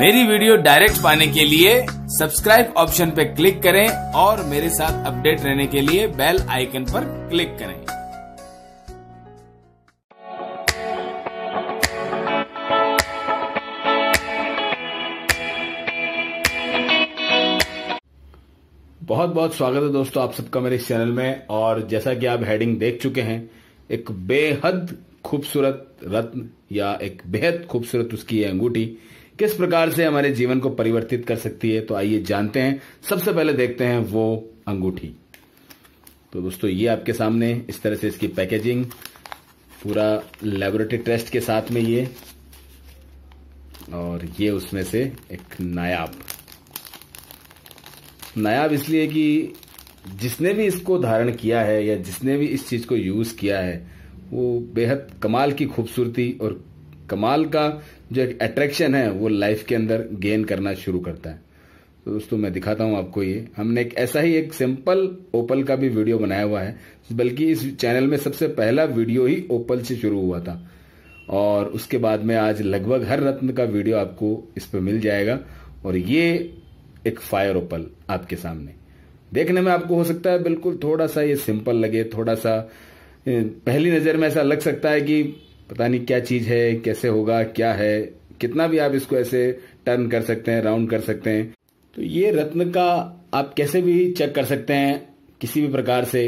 मेरी video direct पाने के लिए सब्सक्राइब ऑप्शन पर क्लिक करें और मेरे साथ अपडेट रहने के लिए बेल आइकन पर क्लिक करें बहुत बहुत स्वागत है दोस्तों आप सबका मेरे इस चैनल में और जैसा कि आप हेडिंग देख चुके हैं एक बेहद खूबसूरत रत्न या एक बेहद खूबसूरत उसकी अंगूठी किस प्रकार से हमारे जीवन को परिवर्तित कर सकती है तो आइए जानते हैं सबसे पहले देखते हैं वो अंगूठी तो दोस्तों ये आपके सामने इस तरह से इसकी पैकेजिंग पूरा लेबोरेटरी टेस्ट के साथ में ये और ये उसमें से एक नायाब नायाब इसलिए कि जिसने भी इसको धारण किया है या जिसने भी इस चीज़ को यूज़ किया है वो बेहद कमाल की खूबसूरती और कमाल का जो एक अट्रैक्शन है वो लाइफ के अंदर गेन करना शुरू करता है तो दोस्तों मैं दिखाता हूं आपको ये हमने एक ऐसा ही एक सिंपल ओपल का भी वीडियो बनाया हुआ है बल्कि इस चैनल में सबसे पहला वीडियो ही ओपल से शुरू हुआ था और उसके बाद में आज लगभग हर रत्न का वीडियो आपको इस पर मिल जाएगा और ये एक फायर ओपल आपके सामने देखने में आपको हो सकता है बिल्कुल थोड़ा सा ये सिंपल लगे थोड़ा सा पहली नजर में ऐसा लग सकता है कि पता नहीं क्या चीज़ है कैसे होगा क्या है कितना भी आप इसको ऐसे टर्न कर सकते हैं राउंड कर सकते हैं तो ये रत्न का आप कैसे भी चेक कर सकते हैं किसी भी प्रकार से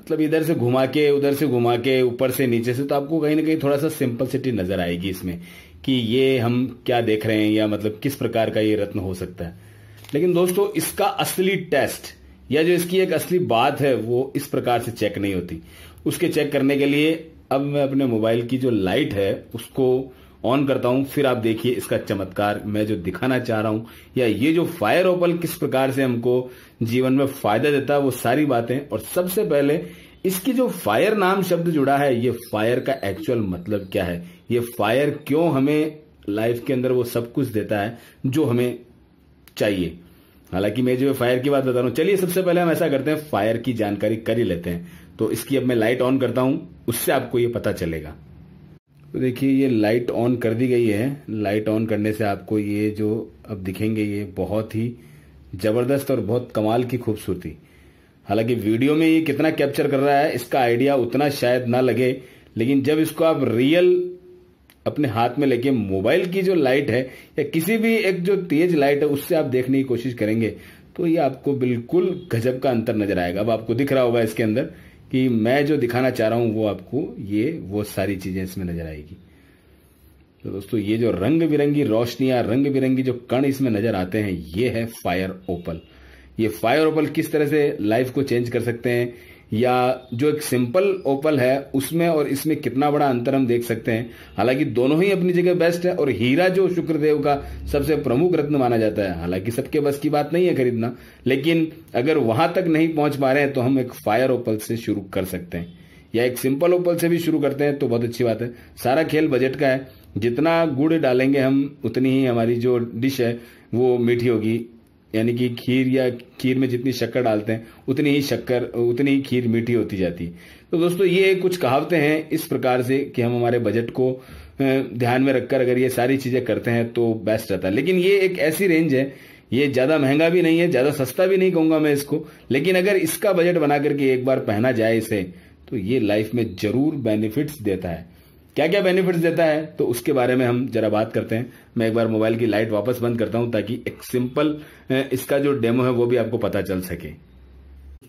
मतलब इधर से घुमा के उधर से घुमा के ऊपर से नीचे से तो आपको कहीं ना कहीं थोड़ा सा सिंपल सिटी नजर आएगी इसमें कि ये हम क्या देख रहे हैं या मतलब किस प्रकार का ये रत्न हो सकता है लेकिन दोस्तों इसका असली टेस्ट या जो इसकी एक असली बात है वो इस प्रकार से चेक नहीं होती उसके चेक करने के लिए अब मैं अपने मोबाइल की जो लाइट है उसको ऑन करता हूं फिर आप देखिए इसका चमत्कार मैं जो दिखाना चाह रहा हूं या ये जो फायर ओपल किस प्रकार से हमको जीवन में फायदा देता है वो सारी बातें और सबसे पहले इसकी जो फायर नाम शब्द जुड़ा है ये फायर का एक्चुअल मतलब क्या है ये फायर क्यों हमें लाइफ के अंदर वो सब कुछ देता है जो हमें चाहिए हालांकि मैं जो फायर की बात बता रहा हूं चलिए सबसे पहले हम ऐसा करते हैं फायर की जानकारी कर ही लेते हैं तो इसकी अब मैं लाइट ऑन करता हूं उससे आपको ये पता चलेगा तो देखिए ये लाइट ऑन कर दी गई है लाइट ऑन करने से आपको ये जो अब दिखेंगे ये बहुत ही ज़बरदस्त और बहुत कमाल की खूबसूरती हालांकि वीडियो में ये कितना कैप्चर कर रहा है इसका आइडिया उतना शायद ना लगे लेकिन जब इसको आप रियल अपने हाथ में लेके मोबाइल की जो लाइट है या किसी भी एक जो तेज लाइट है उससे आप देखने की कोशिश करेंगे तो ये आपको बिल्कुल गजब का अंतर नजर आएगा अब आपको दिख रहा होगा इसके अंदर कि मैं जो दिखाना चाह रहा हूं वो आपको ये वो सारी चीज़ें इसमें नजर आएगी तो दोस्तों ये जो रंग बिरंगी रोशनियां रंग बिरंगी जो कण इसमें नजर आते हैं ये है फायर ओपल ये फायर ओपल किस तरह से लाइफ को चेंज कर सकते हैं या जो एक सिंपल ओपल है उसमें और इसमें कितना बड़ा अंतर हम देख सकते हैं हालांकि दोनों ही अपनी जगह बेस्ट है और हीरा जो शुक्रदेव का सबसे प्रमुख रत्न माना जाता है हालांकि सबके बस की बात नहीं है खरीदना लेकिन अगर वहां तक नहीं पहुंच पा रहे हैं तो हम एक फायर ओपल से शुरू कर सकते हैं या एक सिंपल ओपल से भी शुरू करते हैं तो बहुत अच्छी बात है सारा खेल बजट का है जितना गुड़ डालेंगे हम उतनी ही हमारी जो डिश है वो मीठी होगी यानी कि खीर या खीर में जितनी शक्कर डालते हैं उतनी ही शक्कर उतनी ही खीर मीठी होती जाती तो दोस्तों ये कुछ कहावतें हैं इस प्रकार से कि हम हमारे बजट को ध्यान में रखकर अगर ये सारी चीज़ें करते हैं तो बेस्ट रहता है लेकिन ये एक ऐसी रेंज है ये ज़्यादा महंगा भी नहीं है ज़्यादा सस्ता भी नहीं कहूंगा मैं इसको लेकिन अगर इसका बजट बना करके एक बार पहना जाए इसे तो ये लाइफ में जरूर बेनिफिट्स देता है क्या क्या बेनिफिट्स देता है तो उसके बारे में हम जरा बात करते हैं मैं एक बार मोबाइल की लाइट वापस बंद करता हूं ताकि एक सिंपल इसका जो डेमो है वो भी आपको पता चल सके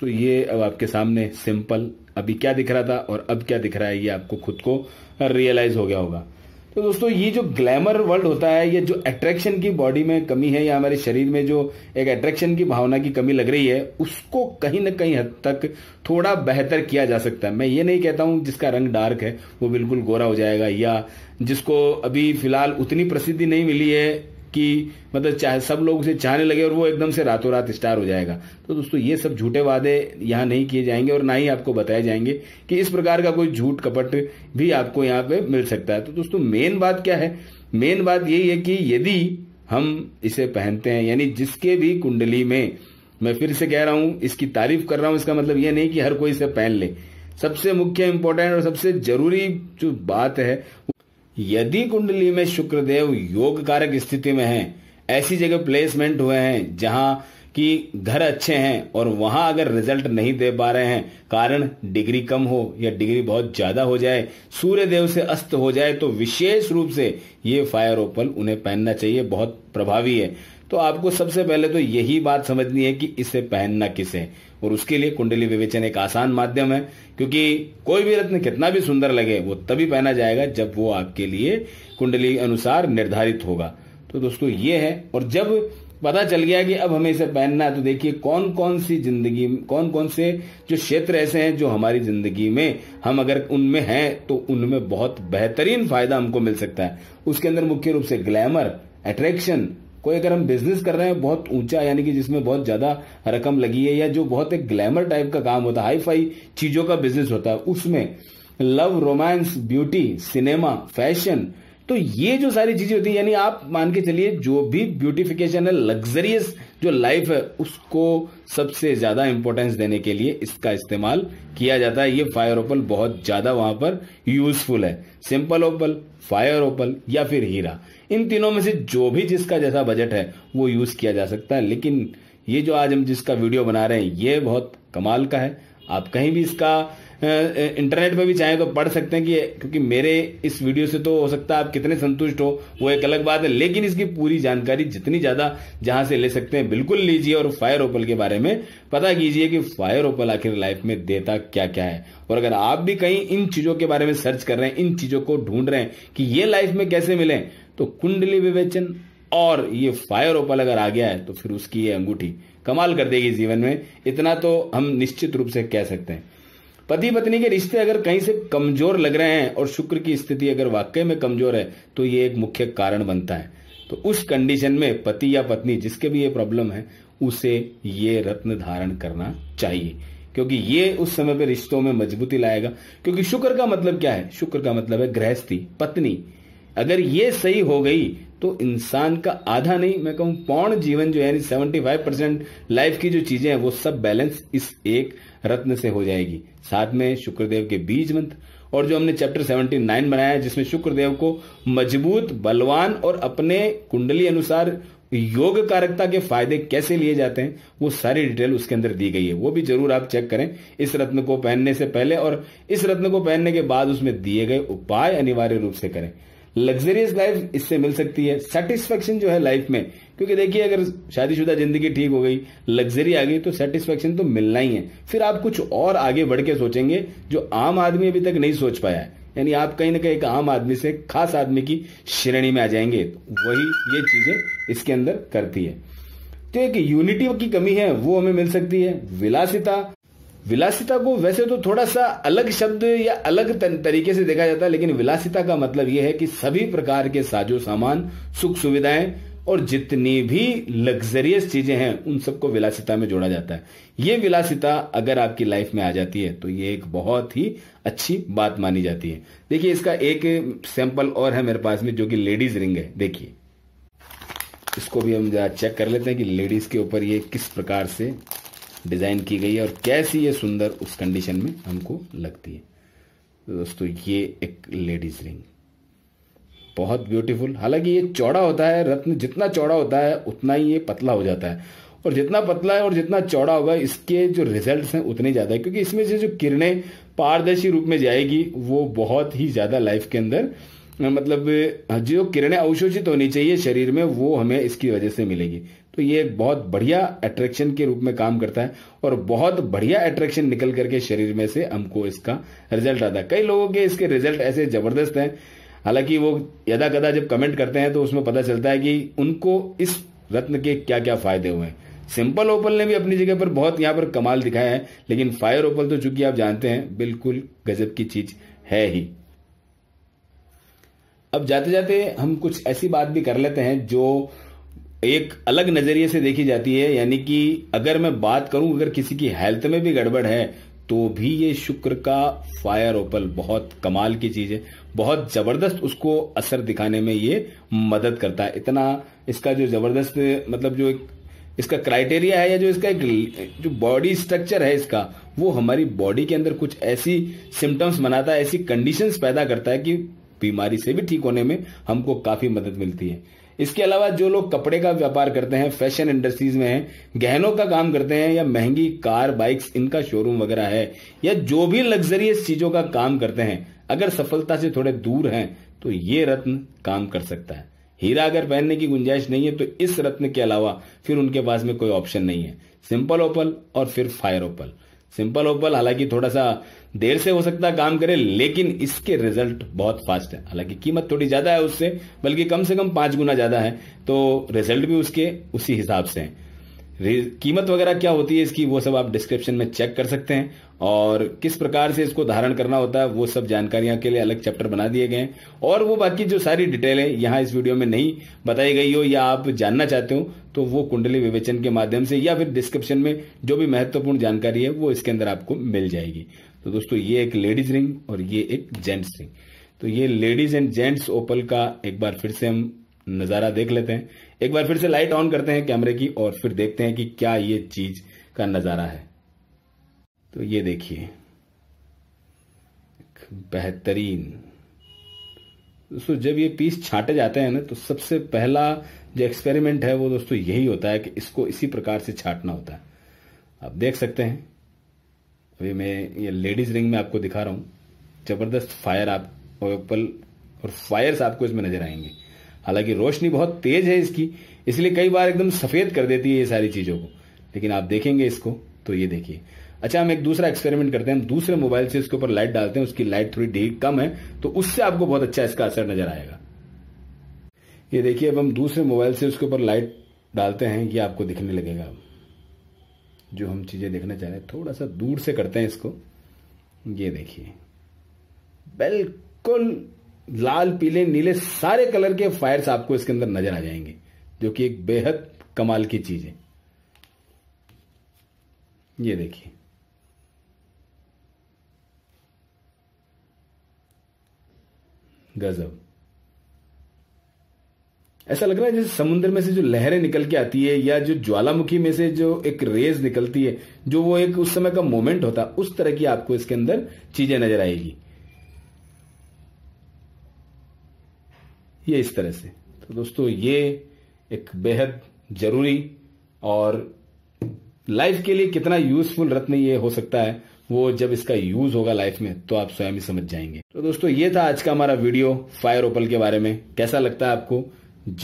तो ये अब आपके सामने सिंपल अभी क्या दिख रहा था और अब क्या दिख रहा है ये आपको खुद को रियलाइज हो गया होगा तो दोस्तों ये जो ग्लैमर वर्ल्ड होता है ये जो अट्रैक्शन की बॉडी में कमी है या हमारे शरीर में जो एक अट्रैक्शन की भावना की कमी लग रही है उसको कहीं ना कहीं हद तक थोड़ा बेहतर किया जा सकता है मैं ये नहीं कहता हूं जिसका रंग डार्क है वो बिल्कुल गोरा हो जाएगा या जिसको अभी फिलहाल उतनी प्रसिद्धि नहीं मिली है कि मतलब चाहे सब लोग उसे चाहने लगे और वो एकदम से रातों रात स्टार हो जाएगा तो दोस्तों ये सब झूठे वादे यहाँ नहीं किए जाएंगे और ना ही आपको बताए जाएंगे कि इस प्रकार का कोई झूठ कपट भी आपको यहाँ पे मिल सकता है तो दोस्तों मेन बात क्या है मेन बात यही है कि यदि हम इसे पहनते हैं यानी जिसके भी कुंडली में मैं फिर से कह रहा हूं इसकी तारीफ कर रहा हूं इसका मतलब यह नहीं कि हर कोई इसे पहन ले सबसे मुख्य इंपॉर्टेंट और सबसे जरूरी जो बात है यदि कुंडली में शुक्रदेव योग कारक स्थिति में है ऐसी जगह प्लेसमेंट हुए हैं जहां कि घर अच्छे हैं और वहां अगर रिजल्ट नहीं दे पा रहे हैं कारण डिग्री कम हो या डिग्री बहुत ज्यादा हो जाए सूर्य देव से अस्त हो जाए तो विशेष रूप से ये फायर ओपल उन्हें पहनना चाहिए बहुत प्रभावी है तो आपको सबसे पहले तो यही बात समझनी है कि इसे पहनना किसे और उसके लिए कुंडली विवेचन एक आसान माध्यम है क्योंकि कोई भी रत्न कितना भी सुंदर लगे वो तभी पहना जाएगा जब वो आपके लिए कुंडली अनुसार निर्धारित होगा तो दोस्तों ये है और जब पता चल गया कि अब हमें इसे पहनना है तो देखिए कौन कौन सी जिंदगी कौन कौन से जो क्षेत्र ऐसे हैं जो हमारी जिंदगी में हम अगर उनमें हैं तो उनमें बहुत बेहतरीन फायदा हमको मिल सकता है उसके अंदर मुख्य रूप से ग्लैमर अट्रैक्शन कोई अगर हम बिजनेस कर रहे हैं बहुत ऊंचा यानी कि जिसमें बहुत ज्यादा रकम लगी है या जो बहुत एक ग्लैमर टाइप का काम होता है हाई फाई चीजों का बिजनेस होता है उसमें love romance beauty cinema fashion तो ये जो सारी चीजें होती है यानी आप मान के चलिए जो भी ब्यूटिफिकेशन है लग्जरियस जो लाइफ है उसको सबसे ज़्यादा इंपॉर्टेंस देने के लिए इसका इस्तेमाल किया जाता है ये फायर ओपल बहुत ज़्यादा वहां पर यूजफुल है सिंपल ओपल फायर ओपल या फिर हीरा इन तीनों में से जो भी जिसका जैसा बजट है वो यूज़ किया जा सकता है लेकिन ये जो आज हम जिसका वीडियो बना रहे हैं ये बहुत कमाल का है आप कहीं भी इसका इंटरनेट पर भी चाहें तो पढ़ सकते हैं कि क्योंकि मेरे इस वीडियो से तो हो सकता है आप कितने संतुष्ट हो वो एक अलग बात है लेकिन इसकी पूरी जानकारी जितनी ज़्यादा जहां से ले सकते हैं बिल्कुल लीजिए और फायर ओपल के बारे में पता कीजिए कि फायर ओपल आखिर लाइफ में देता क्या क्या है और अगर आप भी कहीं इन चीज़ों के बारे में सर्च कर रहे हैं इन चीज़ों को ढूंढ रहे हैं कि ये लाइफ में कैसे मिले तो कुंडली विवेचन और ये फायर ओपल अगर आ गया है तो फिर उसकी ये अंगूठी कमाल कर देगी जीवन में इतना तो हम निश्चित रूप से कह सकते हैं पति पत्नी के रिश्ते अगर कहीं से कमजोर लग रहे हैं और शुक्र की स्थिति अगर वाकई में कमजोर है तो ये एक मुख्य कारण बनता है तो उस कंडीशन में पति या पत्नी जिसके भी ये प्रॉब्लम है उसे ये रत्न धारण करना चाहिए क्योंकि ये उस समय पर रिश्तों में मजबूती लाएगा क्योंकि शुक्र का मतलब क्या है शुक्र का मतलब है गृहस्थी पत्नी अगर ये सही हो गई तो इंसान का आधा नहीं मैं कहूं पौर्ण जीवन जो है सेवेंटी फाइव परसेंट लाइफ की जो चीजें हैं वो सब बैलेंस इस एक रत्न से हो जाएगी साथ में शुक्रदेव के बीज मंत्र और जो हमने चैप्टर 79 बनाया है जिसमें शुक्रदेव को मजबूत बलवान और अपने कुंडली अनुसार योग कारकता के फायदे कैसे लिए जाते हैं वो सारी डिटेल उसके अंदर दी गई है वो भी जरूर आप चेक करें इस रत्न को पहनने से पहले और इस रत्न को पहनने के बाद उसमें दिए गए उपाय अनिवार्य रूप से करें लग्जरियस लाइफ इससे मिल सकती है सेटिस्फेक्शन जो है लाइफ में क्योंकि देखिए अगर शादीशुदा जिंदगी ठीक हो गई लग्जरी आ गई तो सेटिस्फेक्शन तो मिलना ही है फिर आप कुछ और आगे बढ़ के सोचेंगे जो आम आदमी अभी तक नहीं सोच पाया है यानी आप कहीं ना कहीं एक आम आदमी से खास आदमी की श्रेणी में आ जाएंगे तो वही ये चीजें इसके अंदर करती है तो एक यूनिटी की कमी है वो हमें मिल सकती है विलासिता विलासिता को वैसे तो थोड़ा सा अलग शब्द या अलग तरीके से देखा जाता है लेकिन विलासिता का मतलब यह है कि सभी प्रकार के साजो सामान सुख सुविधाएं और जितनी भी लग्जरियस चीजें हैं उन सबको विलासिता में जोड़ा जाता है ये विलासिता अगर आपकी लाइफ में आ जाती है तो ये एक बहुत ही अच्छी बात मानी जाती है देखिए इसका एक सैंपल और है मेरे पास में जो कि लेडीज रिंग है देखिए इसको भी हम जरा चेक कर लेते हैं कि लेडीज के ऊपर ये किस प्रकार से डिज़ाइन की गई है और कैसी ये सुंदर उस कंडीशन में हमको लगती है तो दोस्तों ये एक लेडीज रिंग बहुत ब्यूटीफुल हालांकि ये चौड़ा होता है रत्न जितना चौड़ा होता है उतना ही ये पतला हो जाता है और जितना पतला है और जितना चौड़ा होगा इसके जो रिजल्ट हैं उतने ज़्यादा है क्योंकि इसमें से जो किरणें पारदर्शी रूप में जाएगी वो बहुत ही ज़्यादा लाइफ के अंदर मतलब जो किरणें अवशोषित होनी चाहिए शरीर में वो हमें इसकी वजह से मिलेगी तो ये एक बहुत बढ़िया अट्रैक्शन के रूप में काम करता है और बहुत बढ़िया अट्रैक्शन निकल करके शरीर में से हमको इसका रिजल्ट आता है कई लोगों के इसके रिजल्ट ऐसे जबरदस्त हैं हालांकि वो यदा कदा जब कमेंट करते हैं तो उसमें पता चलता है कि उनको इस रत्न के क्या क्या फायदे हुए हैं सिंपल ओपल ने भी अपनी जगह पर बहुत यहां पर कमाल दिखाया है लेकिन फायर ओपल तो चूंकि आप जानते हैं बिल्कुल गजब की चीज है ही अब जाते जाते हम कुछ ऐसी बात भी कर लेते हैं जो एक अलग नजरिए से देखी जाती है यानी कि अगर मैं बात करूं अगर किसी की हेल्थ में भी गड़बड़ है तो भी ये शुक्र का फायर ओपल बहुत कमाल की चीज है बहुत जबरदस्त उसको असर दिखाने में ये मदद करता है इतना इसका जो जबरदस्त मतलब जो एक इसका क्राइटेरिया है या जो इसका एक जो बॉडी स्ट्रक्चर है इसका वो हमारी बॉडी के अंदर कुछ ऐसी सिम्टम्स बनाता है ऐसी कंडीशंस पैदा करता है कि बीमारी से भी ठीक होने में हमको काफी मदद मिलती है इसके अलावा जो लोग कपड़े का व्यापार करते हैं फैशन इंडस्ट्रीज में हैं गहनों का काम करते हैं या महंगी कार बाइक्स इनका शोरूम वगैरह है या जो भी लग्जरियस चीजों का काम करते हैं अगर सफलता से थोड़े दूर हैं तो ये रत्न काम कर सकता है हीरा अगर पहनने की गुंजाइश नहीं है तो इस रत्न के अलावा फिर उनके पास में कोई ऑप्शन नहीं है सिंपल ओपल और फिर फायर ओपल सिंपल ओपल हालांकि थोड़ा सा देर से हो सकता है काम करे लेकिन इसके रिजल्ट बहुत फास्ट है हालांकि कीमत थोड़ी ज्यादा है उससे बल्कि कम से कम पांच गुना ज्यादा है तो रिजल्ट भी उसके उसी हिसाब से है कीमत वगैरह क्या होती है इसकी वो सब आप डिस्क्रिप्शन में चेक कर सकते हैं और किस प्रकार से इसको धारण करना होता है वो सब जानकारियां के लिए अलग चैप्टर बना दिए गए हैं और वो बाकी जो सारी डिटेल है यहाँ इस वीडियो में नहीं बताई गई हो या आप जानना चाहते हो तो वो कुंडली विवेचन के माध्यम से या फिर डिस्क्रिप्शन में जो भी महत्वपूर्ण जानकारी है वो इसके अंदर आपको मिल जाएगी तो दोस्तों ये एक लेडीज रिंग और ये एक जेंट्स रिंग तो ये लेडीज एंड जेंट्स ओपल का एक बार फिर से हम नज़ारा देख लेते हैं एक बार फिर से लाइट ऑन करते हैं कैमरे की और फिर देखते हैं कि क्या ये चीज का नज़ारा है तो ये देखिए बेहतरीन दोस्तों जब ये पीस छाटे जाते हैं ना तो सबसे पहला जो एक्सपेरिमेंट है वो दोस्तों यही होता है कि इसको इसी प्रकार से छाटना होता है आप देख सकते हैं अभी मैं ये लेडीज रिंग में आपको दिखा रहा हूं जबरदस्त फायर आप और फायर्स आपको इसमें नजर आएंगे हालांकि रोशनी बहुत तेज है इसकी इसलिए कई बार एकदम सफेद कर देती है ये सारी चीजों को लेकिन आप देखेंगे इसको तो ये देखिए अच्छा हम एक दूसरा एक्सपेरिमेंट करते हैं हम दूसरे मोबाइल से इसके ऊपर लाइट डालते हैं उसकी लाइट थोड़ी ढीक कम है तो उससे आपको बहुत अच्छा इसका असर नजर आएगा ये देखिए अब हम दूसरे मोबाइल से उसके ऊपर लाइट डालते हैं कि आपको दिखने लगेगा जो हम चीजें देखना चाह रहे हैं थोड़ा सा दूर से करते हैं इसको ये देखिए बिल्कुल लाल पीले नीले सारे कलर के फायर्स आपको इसके अंदर नजर आ जाएंगे जो कि एक बेहद कमाल की चीज है ये देखिए गजब ऐसा लग रहा है जैसे समुद्र में से जो लहरें निकल के आती है या जो ज्वालामुखी में से जो एक रेज निकलती है जो वो एक उस समय का मोमेंट होता उस तरह की आपको इसके अंदर चीजें नजर आएगी ये इस तरह से तो दोस्तों ये एक बेहद जरूरी और लाइफ के लिए कितना यूजफुल रत्न ये हो सकता है वो जब इसका यूज होगा लाइफ में तो आप स्वयं ही समझ जाएंगे तो दोस्तों ये था आज का हमारा वीडियो फायर ओपल के बारे में कैसा लगता है आपको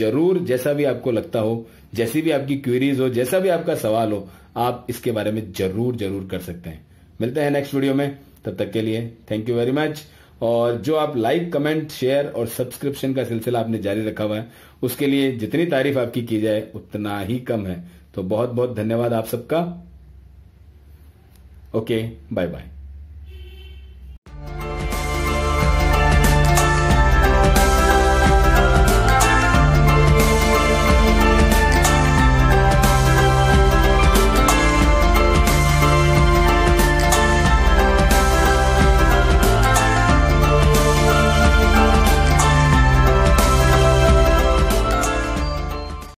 जरूर जैसा भी आपको लगता हो जैसी भी आपकी क्वेरीज हो जैसा भी आपका सवाल हो आप इसके बारे में जरूर जरूर कर सकते हैं मिलते हैं नेक्स्ट वीडियो में तब तक के लिए थैंक यू वेरी मच और जो आप लाइक कमेंट शेयर और सब्सक्रिप्शन का सिलसिला आपने जारी रखा हुआ है उसके लिए जितनी तारीफ आपकी की जाए उतना ही कम है तो बहुत बहुत धन्यवाद आप सबका ओके बाय बाय